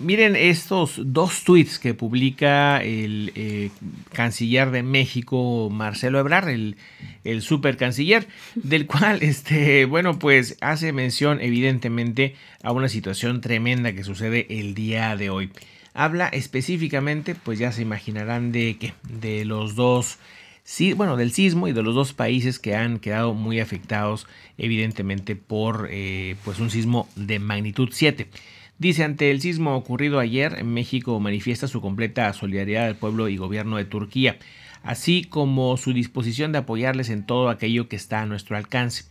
Miren estos dos tweets que publica el eh, canciller de México, Marcelo Ebrar, el, supercanciller, del cual, este, bueno, pues hace mención evidentemente a una situación tremenda que sucede el día de hoy. Habla específicamente, pues ya se imaginarán de qué, de los dos bueno, del sismo y de los dos países que han quedado muy afectados, evidentemente, por eh, pues un sismo de magnitud 7. Dice, ante el sismo ocurrido ayer, México manifiesta su completa solidaridad al pueblo y gobierno de Turquía, así como su disposición de apoyarles en todo aquello que está a nuestro alcance.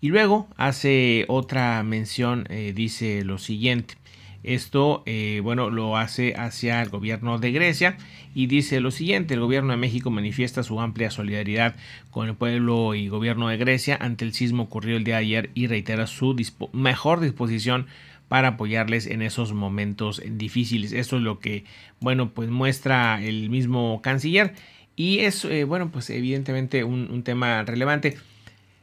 Y luego hace otra mención, eh, dice lo siguiente. Esto, eh, bueno, lo hace hacia el gobierno de Grecia y dice lo siguiente, el gobierno de México manifiesta su amplia solidaridad con el pueblo y gobierno de Grecia ante el sismo ocurrido el día de ayer y reitera su mejor disposición para apoyarles en esos momentos difíciles. Eso es lo que, bueno, pues muestra el mismo canciller y es, eh, bueno, pues evidentemente un, tema relevante.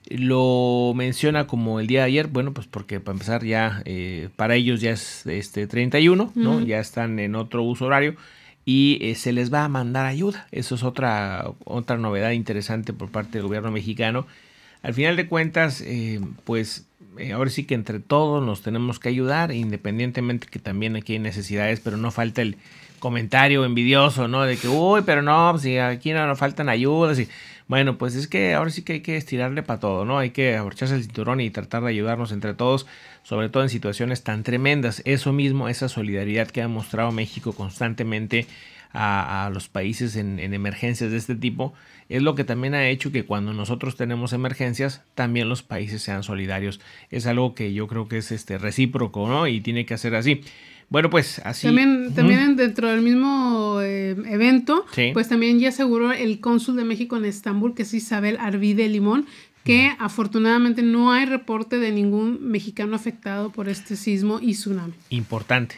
Lo menciona como el día de ayer, bueno, pues porque para empezar ya, eh, para ellos ya es este 31, ¿no? Ya están en otro uso horario y eh, se les va a mandar ayuda. Eso es otra, otra novedad interesante por parte del gobierno mexicano al final de cuentas, eh, pues eh, ahora sí que entre todos nos tenemos que ayudar, independientemente que también aquí hay necesidades, pero no falta el comentario envidioso, ¿no? De que, uy, pero no, pues, si aquí no nos faltan ayudas. Y, bueno, pues es que ahora sí que hay que estirarle para todo, ¿no? Hay que aborcharse el cinturón y tratar de ayudarnos entre todos, sobre todo en situaciones tan tremendas. Eso mismo, esa solidaridad que ha mostrado México constantemente a, los países en, emergencias de este tipo, es lo que también ha hecho que cuando nosotros tenemos emergencias, también los países sean solidarios. Es algo que yo creo que es este recíproco, ¿no? Y tiene que ser así. Bueno, pues así. También, también dentro del mismo eh, evento, pues también ya aseguró el cónsul de México en Estambul, que es Isabel Arvide Limón, que afortunadamente no hay reporte de ningún mexicano afectado por este sismo y tsunami. Importante,